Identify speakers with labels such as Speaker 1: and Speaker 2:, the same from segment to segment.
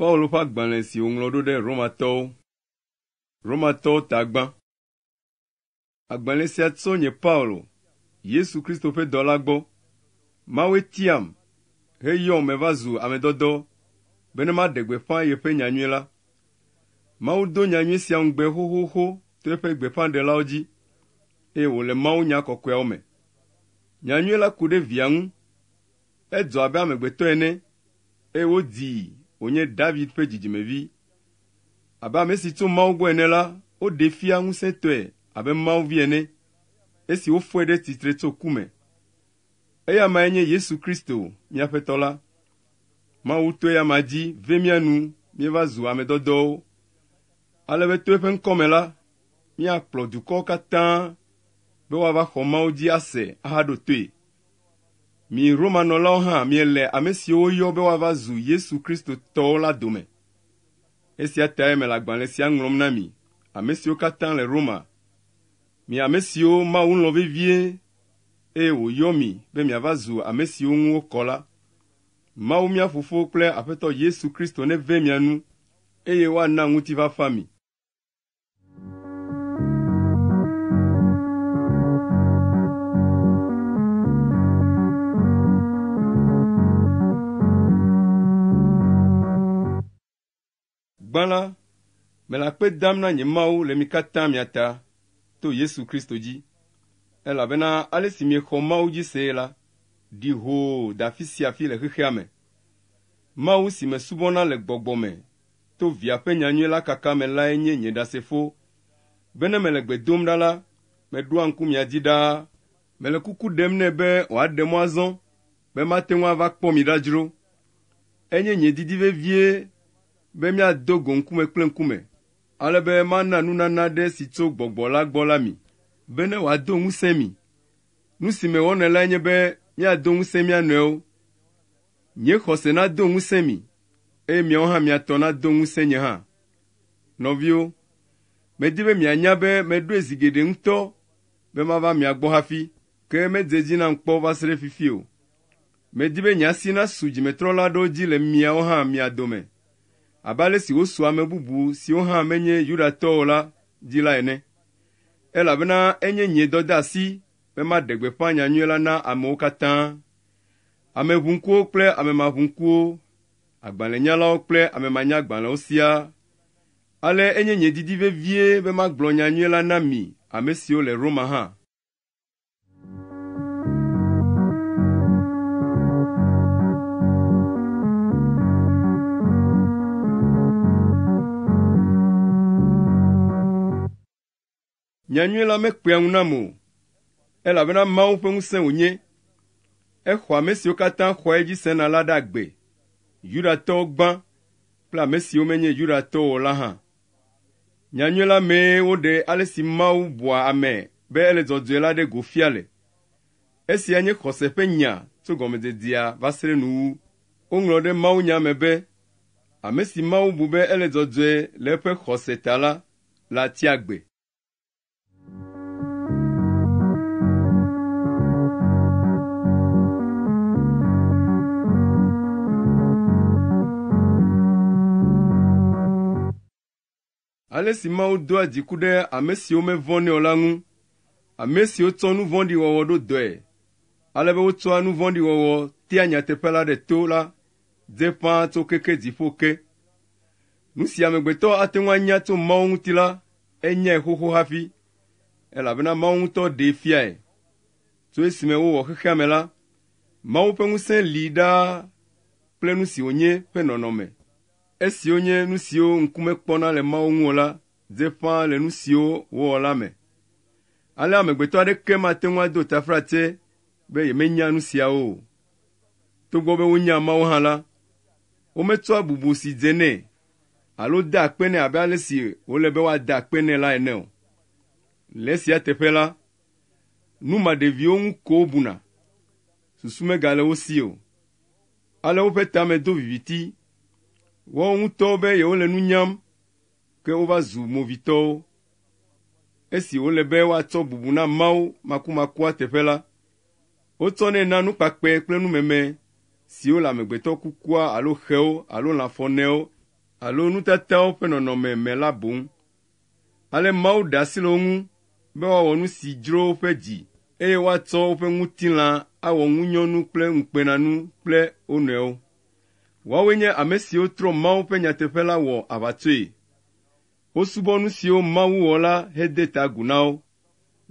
Speaker 1: Paulo ƒe agbalẽ si woŋlɔ ɖo ɖe Romatɔwo. Romatɔwo ta gbã. Agbalẽ sia tso nye Paul, Yesu Kristo ƒe dɔla gbɔ. Mawoe tiam heyɔm meva zu ame dɔdɔ bena maɖe gbeƒã yeƒe nyanyui la. Mawu do nyanyui sia ŋugbe xoxoxo to eƒe gbeƒãɖelawo dzi eye wòle Mawu nya kɔkɔeawo me. Nyanyui la ku ɖe via ŋu. Edzɔ abe amegbetɔ ene eye wodii wònye David ƒe dzidzimevi. Abe ame si tso Mawu gbɔ ene la, woɖee fia ŋusẽtɔe abe Mawu vi ene, esi wofɔe ɖe tsitre tso ku me. Eya mae nye Yesu Kristo, míaƒetɔ la. Mawu to eya ma dzi ve mía nu míeva zu ame dɔdɔwo, alebe to eƒe ŋkɔ la, míakplɔ dukɔwo katã be woava xɔ Mawu dzi ase ahaɖo toe mi romanɔlawo hã miele ame siwo woyɔ be woava zu yesu kristotɔwo la dome esia tae mele agbalẽ sia ŋlɔm na mi ame siwo katã le roma mi ame siwo mawu lɔ̃ vevie eye wòyɔ mi be miava zu ame siwo ŋu wokɔ la mawu mía fofo kple aƒetɔ yesu kristo ne mia nu eye woana ŋutifafa mi gbãla mele akpe dam na nye mawu le mi katã mia to yesu kristo dzi elabena ale si miexɔ mawu dzi see la ɖi hoo da afi sia afi le xexea me mawu si me subɔna le gbɔgbɔ me to via ƒe nyanyui la kaka me lae nye nye ɖasefo be ne mele gbe dom ɖa la meɖoa ŋku mia dzi ɖaa mele kuku ɖem nɛ be wòaɖe mɔ azɔ be mate ŋu ava kpɔ mi ɖadzro enye nye didi vevie be miado go ŋkume kple ŋkume, ale be mana nunana ɖe si tso gbɔgbɔ la gbɔ la mi, be ne wòado ŋusẽ mi. Nu si me wɔna la nye be miado ŋusẽ mía nɔewo. Nye xɔse nado ŋusẽ mi, eye miawo hã miatɔ nado ŋusẽ nye hã. Nɔviwo, medi be mianya be meɖoe zi geɖe ŋutɔ be mava mia gbɔ hafi, ke medze dzi nam kpɔ va se ɖe fifi o. Medi be nya si nasu dzimetrɔla ɖewo dzi le miawo hã mia dome. abe ale si wosu ame bubu siwo hã menye Yudatɔwo la dzi la ene, elabena enye nye dɔdeasi be maɖe gbeƒã nyanyuie la na amewo katã, ameʋunkuwo kple amemaʋunkuwo, agbalẽnyalawo kple amemanyagbalẽwo siaa. Ale enye nye didi vevie be magblɔ nyanyuie la na mi, ame siwo le Roma hã. nyanyui la mekpea ŋu nam o elabena mawu ƒe ŋusẽ wònye exɔ ame siwo katã xɔa edzi sena la ɖe agbe yudatɔwo gbã kple ame siwo menye yudatɔwo o la hã nyanyui la mee woɖe ale si mawu bua ame be ele dzɔdzɔe la ɖe go fia le esia nye xɔse ƒe nya tso gɔmedzedzea va se ɖe nuwu woŋlɔ ɖe mawu me be ame si mawu bu be ele dzɔdzɔe le eƒe xɔse ta la la tia gbe ale si mawo doa dziku ɖe ame siwo mevɔnɛ o la ŋu ame siwo tsɔ nu vɔ̃ɖi wɔwɔ ɖo dɔe alebe wotsɔa nu vɔ̃ɖi wɔwɔ tea nyateƒe la ɖe to la dze ƒãa tso keke dziƒo ke nu si amegbetɔ ate ŋu anya tso mawo ŋuti la enyae xoxo hafi elabena mawo ŋutɔ ɖee fiae tso esime wowɔ xexea me la mawo ƒe ŋusẽ li ɖaa kple nu si wònye ƒe nɔnɔme esi onye nu siwo ŋkume kpɔna le mawo ŋu o la dze ƒã le nu siwo wowɔ la me ale amegbetɔ aɖeke mate ŋu ado tafrate be yemenya nu siawo o togbɔ be wonya mawo hã la wometsɔa bubu si dze nɛ alo de akpe nɛ abe ale si wole be woada akpe nɛ la ene o le esia teƒe la nu maɖeviwo ŋu ko wobuna susu megale wo si o ale woƒe tame do viviti Wo ŋutɔ be yewole nu nyam, ke wova zu movitɔwo. Esi wole be woatsɔ bubu na Mawu makumakua teƒe la, wotsɔnɛ na nukpakpɛ kple numeme siwo le amegbetɔ kukua alo xewo alo lãfɔnewo alo nutatawo ƒe nɔnɔme me la boŋ. Ale Mawu ɖe asi le wo ŋu be woawɔ nu si dzro woƒe dzi eye woatsɔ woƒe ŋutilã awɔ ŋunyɔnu kple ŋukpenanu kple wo nɔewo. Woawoe nye ame siwo trɔ Mawu ƒe nyateƒe la wɔ aʋatsoe. Wosubɔ nu siwo Mawu wɔ la hede ta agu na wo.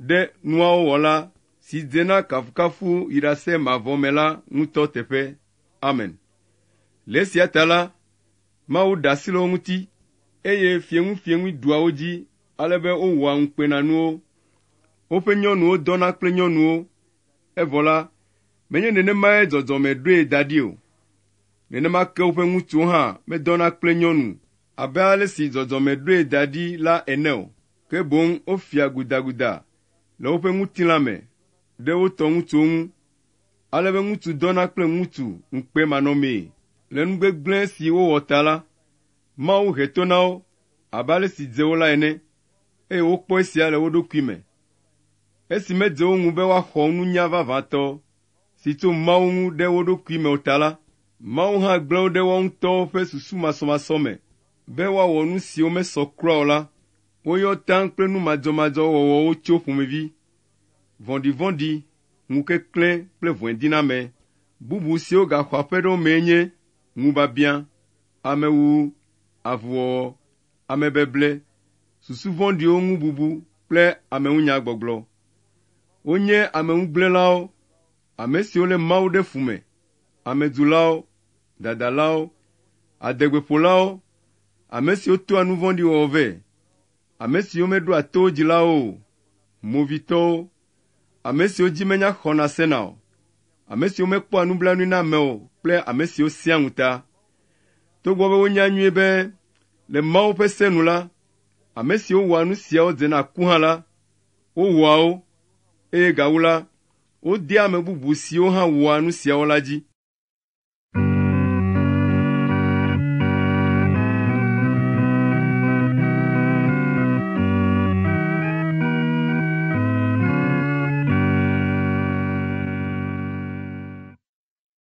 Speaker 1: Ɖe nuawo wɔla si dena kafukafu yi ɖase mavɔ me la ŋutɔ teƒe. Amen. Le esia ta la, Mawu ɖe le wo ŋuti, eye fieŋufieŋui ɖua wo dzi ale be wowɔa ŋukpenanuwo. Woƒe nyɔnuwo dɔna kple nyɔnuwo, evɔ la, menye nenemae dzɔdzɔme ɖoe da ɖi o. nenema ke woƒe ŋutsuwo hã medɔna kple nyɔnu abe ale si zɔzɔme ɖoe da ɖi la ene o ke boŋ wofia gudaguda le woƒe ŋutilã me ɖe wotɔ ŋutsuwo ŋu alebe ŋutsu dɔna kple ŋutsu ŋukpemanɔmee le nugbegblẽ si wowɔ ta la mawu he to na wo abe ale si dze wo la ene eye wokpɔ esia le wo ɖokui me esi medze wo ŋu be woaxɔ nunya vavãtɔ si tso mawu ŋu ɖe wo ɖokui me o ta la Mawu hã gblẽ wo ɖe woawo ŋutɔwo ƒe susu masɔmasɔ me be woawɔ nu siwo mesɔ kura o la, woyɔ taŋ kple nu madzɔmadzɔ wɔwɔwo tso ƒomevi, vɔ̃ɖivɔ̃ɖi, ŋukeklẽ kple vɔ̃ediname. Bubu siwo gaxɔ aƒe ɖe wo mee nye ŋubiabiã, amewuwu, avuwɔwɔ, amebeble, susu vɔ̃ɖiwo ŋu bubu kple ameŋunyagbɔgblɔ. Wonye ameŋugblẽlawo, ame siwo lé Mawu ɖe fu me, amedzulawo dadalawo, adegbeƒolawo, ame siwo toa nu vɔ̃ɖi wɔwɔ vɛ, ame siwo meɖoa to dzilawo o, movitɔwo, ame siwo dzi menya xɔna sena o, ame siwo mekpɔa nublanui na ame o kple ame siwo sia ŋuta. Togbɔ be wonya nyuie be le Mawu ƒe se nu la, ame siwo wɔa nu siawo dzena ku hã la, wowɔa wo, eye gawu la, wodea ame bubu siwo hã wɔa nu siawo la dzi.